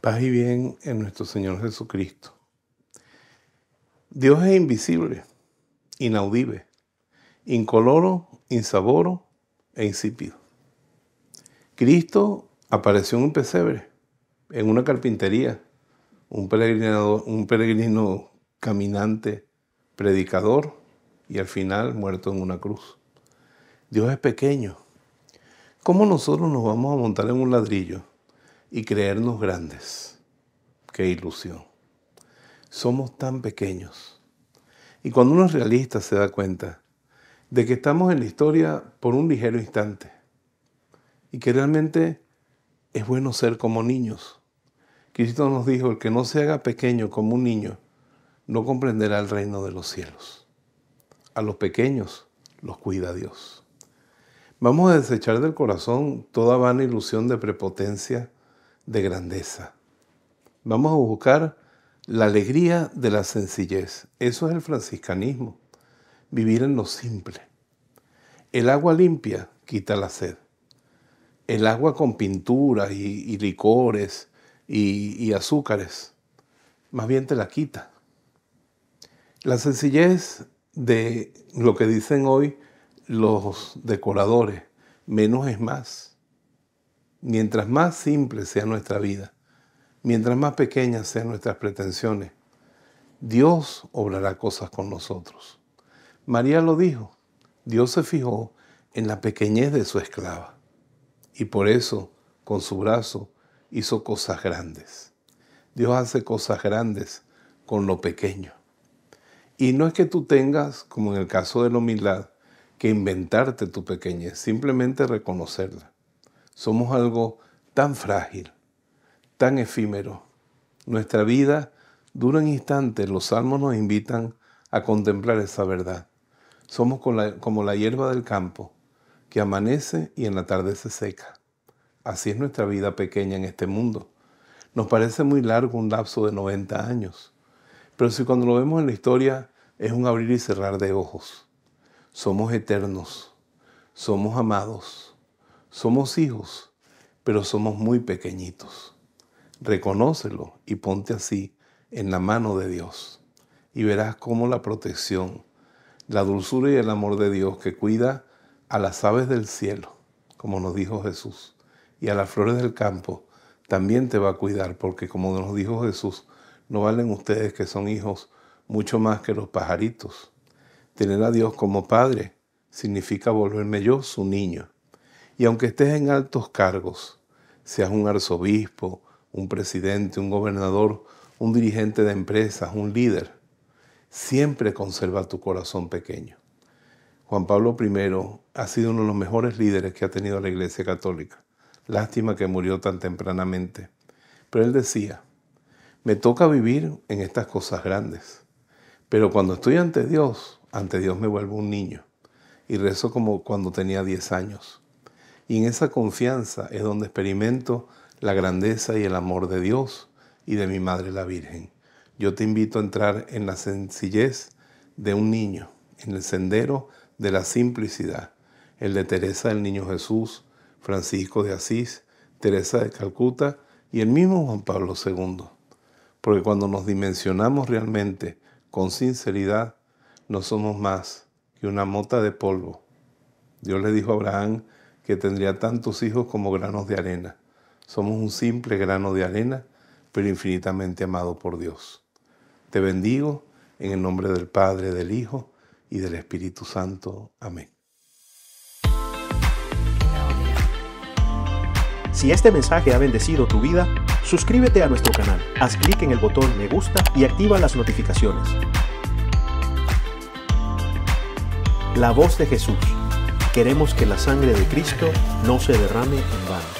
Paz y bien en nuestro Señor Jesucristo. Dios es invisible, inaudible, incoloro, insaboro e insípido. Cristo apareció en un pesebre, en una carpintería, un, un peregrino caminante, predicador y al final muerto en una cruz. Dios es pequeño. ¿Cómo nosotros nos vamos a montar en un ladrillo? y creernos grandes. Qué ilusión. Somos tan pequeños. Y cuando uno es realista se da cuenta de que estamos en la historia por un ligero instante y que realmente es bueno ser como niños. Cristo nos dijo, el que no se haga pequeño como un niño, no comprenderá el reino de los cielos. A los pequeños los cuida Dios. Vamos a desechar del corazón toda vana ilusión de prepotencia de grandeza. Vamos a buscar la alegría de la sencillez. Eso es el franciscanismo, vivir en lo simple. El agua limpia quita la sed. El agua con pinturas y, licores y azúcares, más bien te la quita. La sencillez de lo que dicen hoy los decoradores, menos es más. Mientras más simple sea nuestra vida, mientras más pequeñas sean nuestras pretensiones, Dios obrará cosas con nosotros. María lo dijo, Dios se fijó en la pequeñez de su esclava y por eso, con su brazo, hizo cosas grandes. Dios hace cosas grandes con lo pequeño. Y no es que tú tengas, como en el caso de la humildad, que inventarte tu pequeñez, simplemente reconocerla. Somos algo tan frágil, tan efímero. Nuestra vida dura un instante. Los salmos nos invitan a contemplar esa verdad. Somos como la hierba del campo, que amanece y en la tarde se seca. Así es nuestra vida pequeña en este mundo. Nos parece muy largo un lapso de 90 años, pero si cuando lo vemos en la historia es un abrir y cerrar de ojos. Somos eternos, somos amados, somos hijos, pero somos muy pequeñitos. Reconócelo y ponte así en la mano de Dios y verás cómo la protección, la dulzura y el amor de Dios que cuida a las aves del cielo, como nos dijo Jesús, y a las flores del campo, también te va a cuidar, porque como nos dijo Jesús, no valen ustedes que son hijos mucho más que los pajaritos. Tener a Dios como Padre significa volverme yo su niño y aunque estés en altos cargos, seas un arzobispo, un presidente, un gobernador, un dirigente de empresas, un líder, siempre conserva tu corazón pequeño. Juan Pablo I ha sido uno de los mejores líderes que ha tenido la Iglesia Católica. Lástima que murió tan tempranamente. Pero él decía, me toca vivir en estas cosas grandes. Pero cuando estoy ante Dios, ante Dios me vuelvo un niño. Y rezo como cuando tenía 10 años. Y en esa confianza es donde experimento la grandeza y el amor de Dios y de mi Madre la Virgen. Yo te invito a entrar en la sencillez de un niño, en el sendero de la simplicidad, el de Teresa del Niño Jesús, Francisco de Asís, Teresa de Calcuta y el mismo Juan Pablo II. Porque cuando nos dimensionamos realmente con sinceridad, no somos más que una mota de polvo. Dios le dijo a Abraham, que tendría tantos hijos como granos de arena. Somos un simple grano de arena, pero infinitamente amado por Dios. Te bendigo en el nombre del Padre, del Hijo y del Espíritu Santo. Amén. Si este mensaje ha bendecido tu vida, suscríbete a nuestro canal, haz clic en el botón me gusta y activa las notificaciones. La voz de Jesús Queremos que la sangre de Cristo no se derrame en vano.